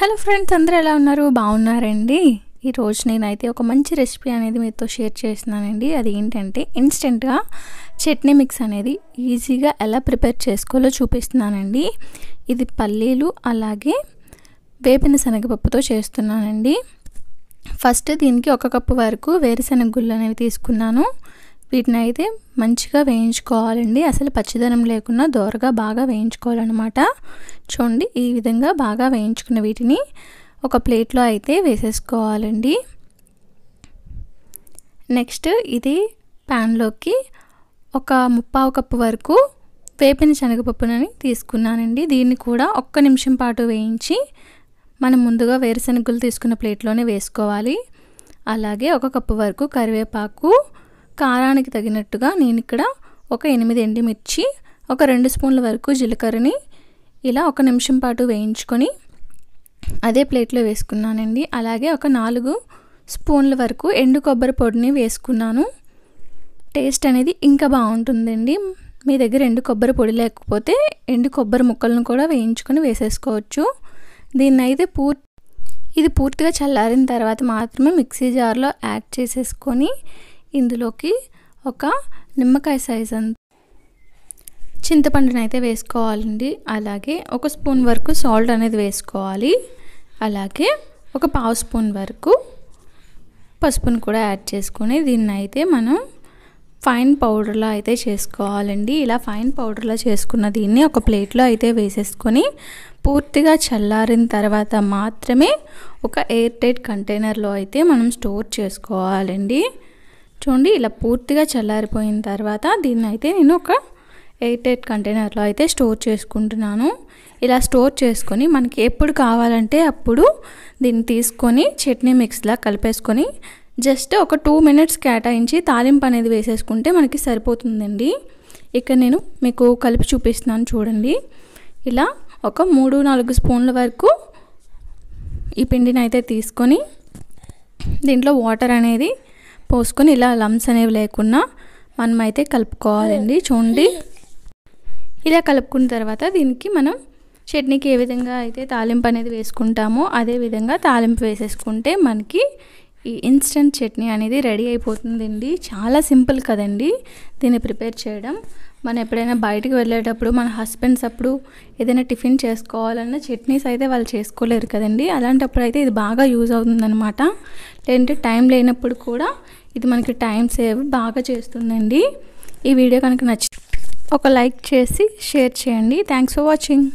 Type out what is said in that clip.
hello friends అందరూ ఎలా ఉన్నారు బాగున్నారండి ఈరోజు నేనైతే ఒక మంచి రెసిపీ అనేది మీతో షేర్ చేస్తున్నానండి అది ఏంటంటే ఇన్స్టెంట్గా చట్నీ మిక్స్ అనేది ఈజీగా ఎలా ప్రిపేర్ చేసుకోవాలో చూపిస్తున్నానండి ఇది పల్లీలు అలాగే వేపిన శనగపప్పుతో చేస్తున్నానండి ఫస్ట్ దీనికి ఒక కప్పు వరకు వేరుశెనగ గుళ్ళు అనేవి తీసుకున్నాను వీటిని అయితే మంచిగా వేయించుకోవాలండి అసలు పచ్చిదనం లేకుండా దోరగా బాగా వేయించుకోవాలన్నమాట చూడండి ఈ విధంగా బాగా వేయించుకున్న వీటిని ఒక ప్లేట్లో అయితే వేసేసుకోవాలండి నెక్స్ట్ ఇది ప్యాన్లోకి ఒక ముప్పావు కప్పు వరకు వేపిన శనగపప్పునని తీసుకున్నానండి దీన్ని కూడా ఒక్క నిమిషం పాటు వేయించి మనం ముందుగా వేరుశనగలు తీసుకున్న ప్లేట్లోనే వేసుకోవాలి అలాగే ఒక కప్పు వరకు కరివేపాకు కారానికి తగినట్టుగా నేను ఇక్కడ ఒక ఎనిమిది ఎండిమిర్చి ఒక రెండు స్పూన్ల వరకు జీలకర్రని ఇలా ఒక నిమిషం పాటు వేయించుకొని అదే ప్లేట్లో వేసుకున్నానండి అలాగే ఒక నాలుగు స్పూన్ల వరకు ఎండు కొబ్బరి పొడిని వేసుకున్నాను టేస్ట్ అనేది ఇంకా బాగుంటుందండి మీ దగ్గర ఎండు కొబ్బరి పొడి లేకపోతే ఎండు కొబ్బరి ముక్కలను కూడా వేయించుకొని వేసేసుకోవచ్చు దీన్ని అయితే పూర్తి ఇది పూర్తిగా చల్లారిన తర్వాత మాత్రమే మిక్సీ జార్లో యాడ్ చేసేసుకొని ఇందులోకి ఒక నిమ్మకాయ సైజ్ అంత చింతపండునైతే వేసుకోవాలండి అలాగే ఒక స్పూన్ వరకు సాల్ట్ అనేది వేసుకోవాలి అలాగే ఒక పావు స్పూన్ వరకు పసుపును కూడా యాడ్ చేసుకుని దీన్ని అయితే మనం ఫైన్ పౌడర్లో అయితే చేసుకోవాలండి ఇలా ఫైన్ పౌడర్లో చేసుకున్న దీన్ని ఒక ప్లేట్లో అయితే వేసేసుకొని పూర్తిగా చల్లారిన తర్వాత మాత్రమే ఒక ఎయిర్ టైట్ కంటైనర్లో అయితే మనం స్టోర్ చేసుకోవాలండి చూడండి ఇలా పూర్తిగా చల్లారిపోయిన తర్వాత దీన్ని అయితే నేను ఒక ఎయిట్ ఎయిట్ కంటైనర్లో అయితే స్టోర్ చేసుకుంటున్నాను ఇలా స్టోర్ చేసుకొని మనకి ఎప్పుడు కావాలంటే అప్పుడు దీన్ని తీసుకొని చట్నీ మిక్స్లా కలిపేసుకొని జస్ట్ ఒక టూ మినిట్స్ కేటాయించి తాలింపు అనేది వేసేసుకుంటే మనకి సరిపోతుందండి ఇక్కడ నేను మీకు కలిపి చూపిస్తున్నాను చూడండి ఇలా ఒక మూడు నాలుగు స్పూన్ల వరకు ఈ పిండిని అయితే తీసుకొని దీంట్లో వాటర్ అనేది పోసుకొని ఇలా లమ్స్ అనేవి లేకుండా మనమైతే కలుపుకోవాలండి చూడండి ఇలా కలుపుకున్న తర్వాత దీనికి మనం చట్నీకి ఏ విధంగా అయితే తాలింపు అనేది వేసుకుంటామో అదే విధంగా తాలింపు వేసేసుకుంటే మనకి ఈ ఇన్స్టెంట్ చట్నీ అనేది రెడీ అయిపోతుందండి చాలా సింపుల్ కదండి దీన్ని ప్రిపేర్ చేయడం మనం ఎప్పుడైనా బయటకు వెళ్ళేటప్పుడు మన హస్బెండ్స్ అప్పుడు ఏదైనా టిఫిన్ చేసుకోవాలన్నా చట్నీస్ అయితే వాళ్ళు చేసుకోలేరు కదండి అలాంటప్పుడు అయితే ఇది బాగా యూజ్ అవుతుందనమాట లేదంటే టైం లేనప్పుడు కూడా ఇది మనకి టైం సేవ్ బాగా చేస్తుందండి ఈ వీడియో కనుక నచ్చి ఒక లైక్ చేసి షేర్ చేయండి థ్యాంక్స్ ఫర్ వాచింగ్